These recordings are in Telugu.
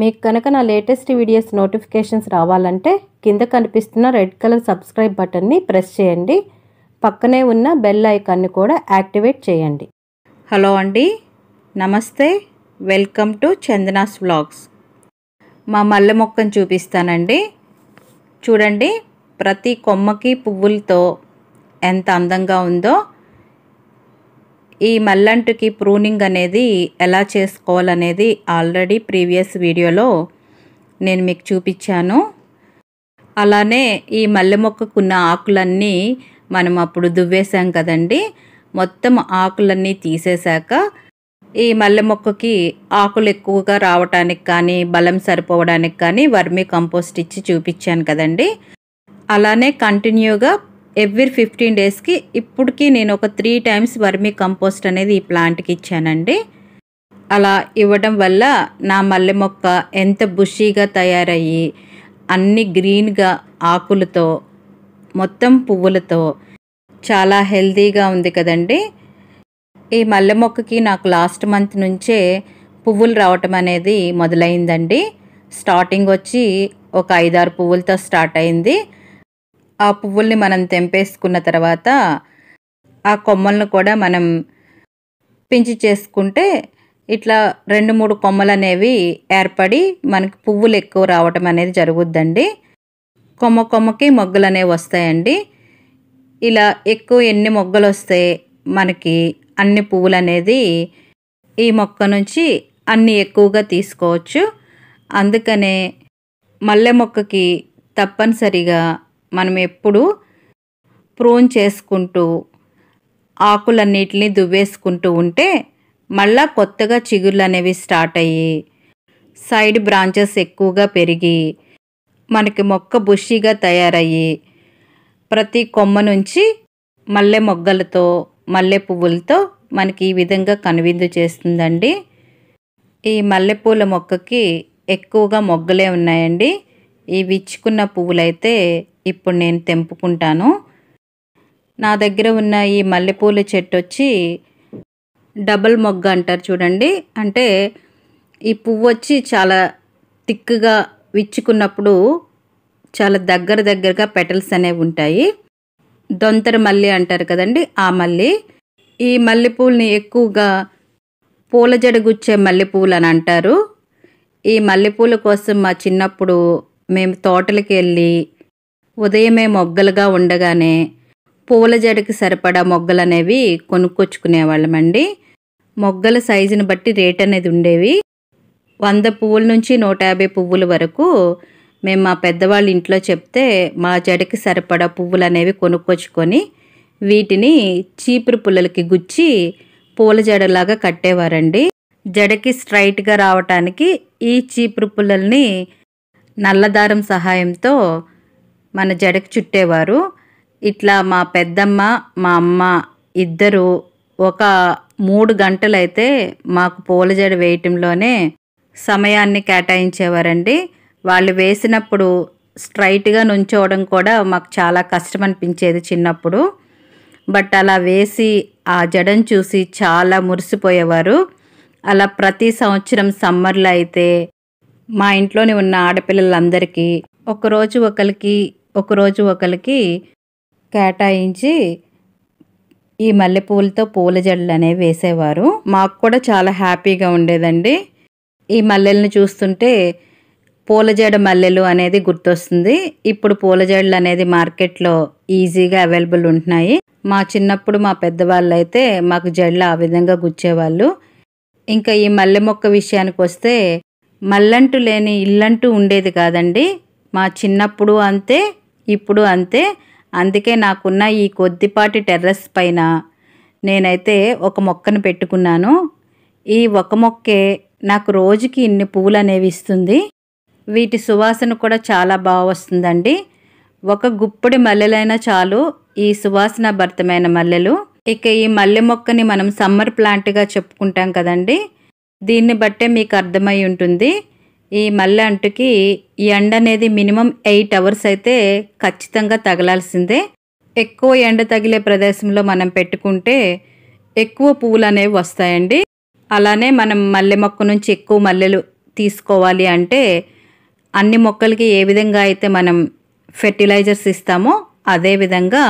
మీకు కనుక నా లేటెస్ట్ వీడియోస్ నోటిఫికేషన్స్ రావాలంటే కింద కనిపిస్తున్న రెడ్ కలర్ సబ్స్క్రైబ్ బటన్ని ప్రెస్ చేయండి పక్కనే ఉన్న బెల్ ఐకాన్ని కూడా యాక్టివేట్ చేయండి హలో అండి నమస్తే వెల్కమ్ టు చందనాస్ వ్లాగ్స్ మా మల్లె మొక్కను చూపిస్తానండి చూడండి ప్రతి కొమ్మకి పువ్వులతో ఎంత అందంగా ఉందో ఈ మల్లంటుకి ప్రూనింగ్ అనేది ఎలా చేసుకోవాలనేది ఆల్రెడీ ప్రీవియస్ వీడియోలో నేను మీకు చూపించాను అలానే ఈ మల్లె మొక్కకున్న ఆకులన్నీ మనం అప్పుడు దువ్వేశాం కదండి మొత్తం ఆకులన్నీ తీసేశాక ఈ మల్లె మొక్కకి ఆకులు ఎక్కువగా రావటానికి కానీ బలం సరిపోవడానికి కానీ వర్మీ కంపోస్ట్ ఇచ్చి చూపించాను కదండి అలానే కంటిన్యూగా ఎవ్రీ ఫిఫ్టీన్ డేస్కి ఇప్పటికి నేను ఒక త్రీ టైమ్స్ వర్మీ కంపోస్ట్ అనేది ఈ ప్లాంట్కి ఇచ్చానండి అలా ఇవ్వడం వల్ల నా మల్లె మొక్క ఎంత బుషీగా తయారయ్యి అన్ని గ్రీన్గా ఆకులతో మొత్తం పువ్వులతో చాలా హెల్తీగా ఉంది కదండి ఈ మల్లె మొక్కకి నాకు లాస్ట్ మంత్ నుంచే పువ్వులు రావటం అనేది మొదలైందండి స్టార్టింగ్ వచ్చి ఒక ఐదారు పువ్వులతో స్టార్ట్ అయింది ఆ పువ్వుల్ని మనం తెంపేసుకున్న తర్వాత ఆ కొమ్మలను కూడా మనం పించి చేసుకుంటే ఇట్లా రెండు మూడు కొమ్మలు అనేవి ఏర్పడి మనకి పువ్వులు ఎక్కువ రావటం అనేది జరుగుద్దండి కొమ్మ కొమ్మకి మొగ్గలు అనేవి వస్తాయండి ఇలా ఎక్కువ ఎన్ని మొగ్గలు వస్తే మనకి అన్ని పువ్వులు అనేది ఈ మొక్క నుంచి అన్ని ఎక్కువగా తీసుకోవచ్చు అందుకనే మల్లె మొక్కకి తప్పనిసరిగా మనం ఎప్పుడు ప్రూన్ చేసుకుంటూ ఆకులన్నిటిని దువ్వేసుకుంటూ ఉంటే మళ్ళా కొత్తగా చిగుర్లు అనేవి స్టార్ట్ అయ్యి సైడ్ బ్రాంచెస్ ఎక్కువగా పెరిగి మనకి మొక్క బుషీగా తయారయ్యి ప్రతి కొమ్మ నుంచి మల్లె మొగ్గలతో మల్లె పువ్వులతో మనకి ఈ విధంగా కనువిందు చేస్తుందండి ఈ మల్లెపూల మొక్కకి ఎక్కువగా మొగ్గలే ఉన్నాయండి ఈ విచ్చుకున్న పువ్వులైతే ఇప్పుడు నేను తెంపుకుంటాను నా దగ్గర ఉన్న ఈ మల్లెపూల చెట్టు వచ్చి డబల్ మొగ్గ అంటారు చూడండి అంటే ఈ పువ్వు వచ్చి చాలా తిక్కుగా విచ్చుకున్నప్పుడు చాలా దగ్గర దగ్గరగా పెటల్స్ అనేవి ఉంటాయి దొంతర మల్లి అంటారు కదండి ఆ మల్లి ఈ మల్లెపూలని ఎక్కువగా పూల జడగుచ్చే మల్లెపూలు అని అంటారు ఈ మల్లెపూల కోసం మా చిన్నప్పుడు మేము తోటలకు వెళ్ళి ఉదయమే మొగ్గలుగా ఉండగానే పూల జడకి సరిపడా మొగ్గలు అనేవి కొనుక్కొచ్చుకునేవాళ్ళమండి మొగ్గల సైజుని బట్టి రేట్ అనేది ఉండేవి వంద పువ్వుల నుంచి నూట యాభై పువ్వుల వరకు మేము మా పెద్దవాళ్ళ ఇంట్లో చెప్తే మా జడకి సరిపడా పువ్వులు అనేవి కొనుక్కొచ్చుకొని వీటిని చీపురు పుల్లలకి గుచ్చి పూల జడలాగా కట్టేవారండి జడకి స్ట్రైట్గా రావటానికి ఈ చీపురు పుల్లల్ని నల్లదారం సహాయంతో మన జడకు చుట్టేవారు ఇట్లా మా పెద్దమ్మ మా అమ్మ ఇద్దరు ఒక మూడు గంటలైతే మాకు పూల జడ వేయటంలోనే సమయాన్ని కేటాయించేవారండి వాళ్ళు వేసినప్పుడు స్ట్రైట్గా నుంచోవడం కూడా మాకు చాలా కష్టం అనిపించేది చిన్నప్పుడు బట్ అలా వేసి ఆ జడను చూసి చాలా మురిసిపోయేవారు అలా ప్రతి సంవత్సరం సమ్మర్లో అయితే మా ఇంట్లోనే ఉన్న ఆడపిల్లలందరికీ ఒకరోజు ఒకరికి ఒకరోజు ఒకరికి కేటాయించి ఈ మల్లెపూలతో పూల జడలు అనేవి వేసేవారు మాకు కూడా చాలా హ్యాపీగా ఉండేదండి ఈ మల్లెలను చూస్తుంటే పూల జడ మల్లెలు అనేది గుర్తొస్తుంది ఇప్పుడు పూల జడలు అనేది మార్కెట్లో ఈజీగా అవైలబుల్ ఉంటున్నాయి మా చిన్నప్పుడు మా పెద్దవాళ్ళు అయితే మాకు జడలు ఆ విధంగా గుచ్చేవాళ్ళు ఇంకా ఈ మల్లె మొక్క విషయానికి వస్తే మల్లంటూ లేని ఇల్లంటూ ఉండేది కాదండి మా చిన్నప్పుడు అంతే ఇప్పుడు అంతే అందుకే నాకున్న ఈ కొద్దిపాటి టెర్రస్ పైన నేనైతే ఒక మొక్కను పెట్టుకున్నాను ఈ ఒక మొక్కే నాకు రోజుకి ఇన్ని పువ్వులు అనేవి ఇస్తుంది వీటి సువాసన కూడా చాలా బాగా వస్తుందండి ఒక గుప్పడి మల్లెలైనా చాలు ఈ సువాసన భర్తమైన మల్లెలు ఇక ఈ మల్లె మొక్కని మనం సమ్మర్ ప్లాంట్గా చెప్పుకుంటాం కదండి దీన్ని బట్టే మీకు అర్థమై ఉంటుంది ఈ మల్లె అంటుకి ఈ ఎండ అనేది మినిమం ఎయిట్ అవర్స్ అయితే ఖచ్చితంగా తగలాల్సిందే ఎక్కువ ఎండ తగిలే ప్రదేశంలో మనం పెట్టుకుంటే ఎక్కువ పువ్వులు అనేవి వస్తాయండి అలానే మనం మల్లె మొక్క నుంచి ఎక్కువ మల్లెలు తీసుకోవాలి అంటే అన్ని మొక్కలకి ఏ విధంగా అయితే మనం ఫెర్టిలైజర్స్ ఇస్తామో అదే విధంగా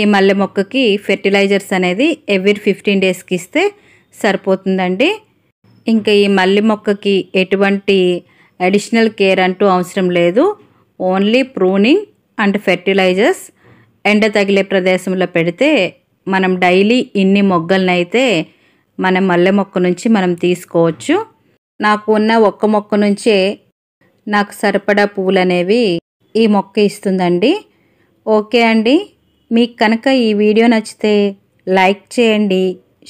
ఈ మల్లె మొక్కకి ఫెర్టిలైజర్స్ అనేది ఎవ్రీ ఫిఫ్టీన్ డేస్కి ఇస్తే సరిపోతుందండి ఇంకా ఈ మల్లి మొక్కకి ఎటువంటి అడిషనల్ కేర్ అంటూ అవసరం లేదు ఓన్లీ ప్రూనింగ్ అండ్ ఫెర్టిలైజర్స్ ఎండ తగిలే ప్రదేశంలో పెడితే మనం డైలీ ఇన్ని మొగ్గలనైతే మన మల్లె మొక్క నుంచి మనం తీసుకోవచ్చు నాకు ఉన్న ఒక్క మొక్క నుంచే నాకు సరిపడా పువ్వులు అనేవి ఈ మొక్క ఇస్తుందండి ఓకే అండి మీకు కనుక ఈ వీడియో నచ్చితే లైక్ చేయండి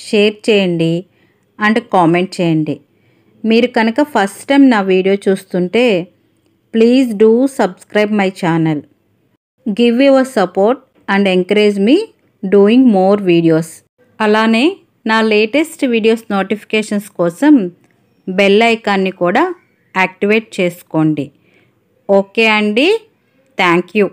షేర్ చేయండి అండ్ కామెంట్ చేయండి మీరు కనుక ఫస్ట్ టైం నా వీడియో చూస్తుంటే please do subscribe my channel give your support and encourage me doing more videos అలానే నా లేటెస్ట్ వీడియోస్ నోటిఫికేషన్స్ కోసం బెల్ ఐకాన్ని కూడా యాక్టివేట్ చేసుకోండి ఓకే అండి థ్యాంక్ యూ